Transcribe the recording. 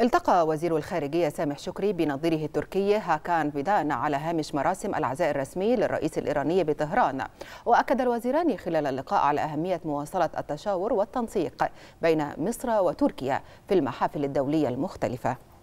التقى وزير الخارجية سامح شكري بنظيره التركي هاكان فيدان على هامش مراسم العزاء الرسمي للرئيس الإيراني بطهران وأكد الوزيران خلال اللقاء على أهمية مواصلة التشاور والتنسيق بين مصر وتركيا في المحافل الدولية المختلفة